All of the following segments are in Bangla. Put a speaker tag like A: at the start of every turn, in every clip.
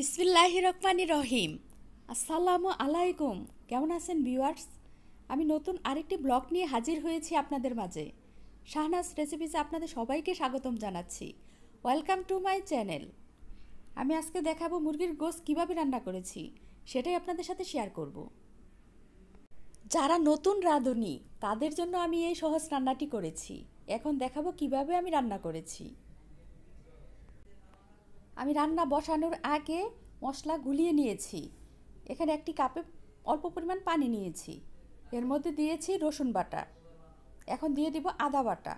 A: বিসমিল্লাহ রকমানি রহিম আসসালামু আলাইকুম কেমন আছেন ভিউয়ার্স আমি নতুন আরেকটি ব্লগ নিয়ে হাজির হয়েছি আপনাদের মাঝে শাহনাজ রেসিপিসে আপনাদের সবাইকে স্বাগতম জানাচ্ছি ওয়েলকাম টু মাই চ্যানেল আমি আজকে দেখাবো মুরগির গোস কিভাবে রান্না করেছি সেটাই আপনাদের সাথে শেয়ার করব যারা নতুন রাঁধুনি তাদের জন্য আমি এই সহজ রান্নাটি করেছি এখন দেখাবো কিভাবে আমি রান্না করেছি আমি রান্না বসানোর আগে মশলা গুলিয়ে নিয়েছি এখানে একটি কাপে অল্প পরিমাণ পানি নিয়েছি এর মধ্যে দিয়েছি রসুন বাটা এখন দিয়ে দিব আদা বাটা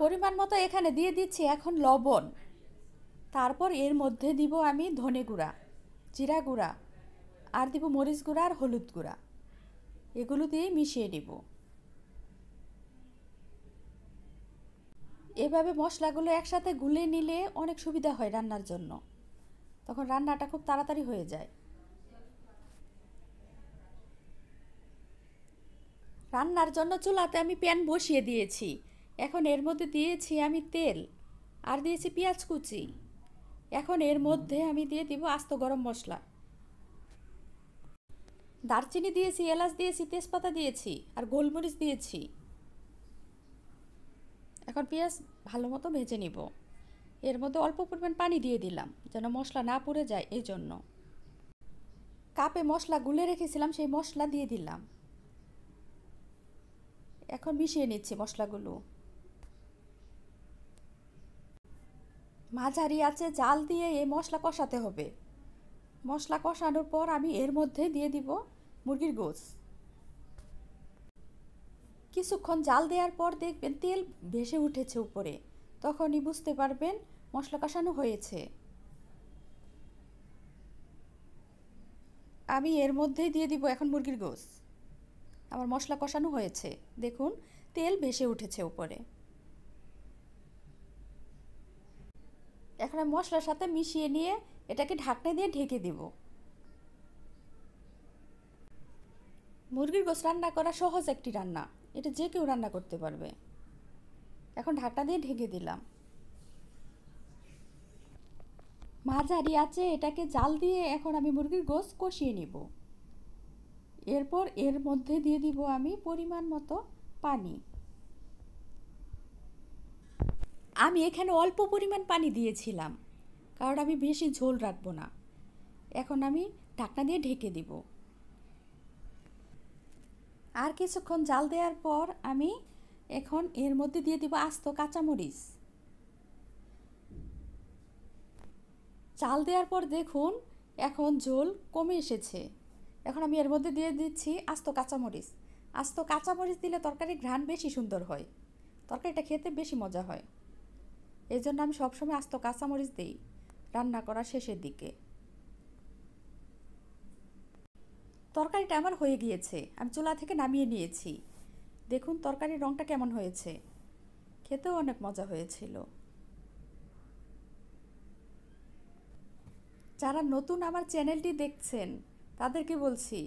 A: পরিমাণ মতো এখানে দিয়ে দিচ্ছি এখন লবণ তারপর এর মধ্যে দিব আমি ধনে গুঁড়া জিরা গুঁড়া আর দিব মরিচ গুঁড়া আর হলুদ গুঁড়া এগুলো দিয়ে মিশিয়ে নেব এভাবে মশলাগুলো একসাথে গুলে নিলে অনেক সুবিধা হয় রান্নার জন্য তখন রান্নাটা খুব তাড়াতাড়ি হয়ে যায় রান্নার জন্য চুলাতে আমি প্যান বসিয়ে দিয়েছি এখন এর মধ্যে দিয়েছি আমি তেল আর দিয়েছি পেঁয়াজ কুচি এখন এর মধ্যে আমি দিয়ে দিব আস্ত গরম মশলা দারচিনি দিয়েছি এলাচ দিয়েছি তেজপাতা দিয়েছি আর গোলমরিচ দিয়েছি এখন পেঁয়াজ ভালো মতো ভেজে নিব এর মধ্যে অল্প পরিমাণ পানি দিয়ে দিলাম যেন মশলা না পড়ে যায় এই জন্য কাপে মশলা গুলে রেখেছিলাম সেই মশলা দিয়ে দিলাম এখন মিশিয়ে নিচ্ছি মশলাগুলো মাঝারি আছে জাল দিয়ে এই মশলা কষাতে হবে মশলা কষানোর পর আমি এর মধ্যে দিয়ে দিব মুরগির গোস্ত কিছুক্ষণ জাল দেওয়ার পর দেখবেন তেল ভেসে উঠেছে উপরে তখনই বুঝতে পারবেন মশলা কষানো হয়েছে আমি এর মধ্যেই দিয়ে দিব এখন মুরগির গোস আমার মশলা কষানো হয়েছে দেখুন তেল ভেসে উঠেছে উপরে এখন আমি মশলার সাথে মিশিয়ে নিয়ে এটাকে ঢাকনা দিয়ে ঢেকে দেব মুরগির গোস রান্না করা সহজ একটি রান্না এটা যে কেউ রান্না করতে পারবে এখন ঢাকা দিয়ে ঢেকে দিলাম মাঝারি আছে এটাকে জাল দিয়ে এখন আমি মুরগির গোস কষিয়ে নিব এরপর এর মধ্যে দিয়ে দিব আমি পরিমাণ মতো পানি আমি এখানে অল্প পরিমাণ পানি দিয়েছিলাম কারণ আমি বেশি ঝোল রাখবো না এখন আমি ঢাকনা দিয়ে ঢেকে দিব আর কিছুক্ষণ জাল দেওয়ার পর আমি এখন এর মধ্যে দিয়ে দিব আস্ত কাঁচামরিচ চাল দেওয়ার পর দেখুন এখন ঝোল কমে এসেছে এখন আমি এর মধ্যে দিয়ে দিচ্ছি আস্ত কাঁচামরিচ আস্ত কাঁচামরিচ দিলে তরকারির ঘ্রাণ বেশি সুন্দর হয় তরকারিটা খেতে বেশি মজা হয় এই জন্য আমি সবসময় আস্ত কাঁচামরিচ দিই রান্না করার শেষের দিকে তরকারিটা আমার হয়ে গিয়েছে আমি চুলা থেকে নামিয়ে নিয়েছি দেখুন তরকারির রঙটা কেমন হয়েছে খেতেও অনেক মজা হয়েছিল যারা নতুন আমার চ্যানেলটি দেখছেন তাদেরকে বলছি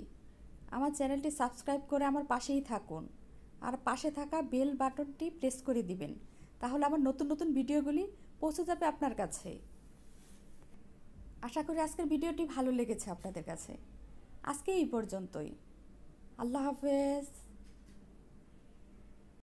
A: আমার চ্যানেলটি সাবস্ক্রাইব করে আমার পাশেই থাকুন আর পাশে থাকা বেল বাটনটি প্রেস করে দিবেন তাহলে আমার নতুন নতুন ভিডিওগুলি পৌঁছে যাবে আপনার কাছে আশা করি আজকের ভিডিওটি ভালো লেগেছে আপনাদের কাছে আজকে এই পর্যন্তই আল্লাহ হাফেজ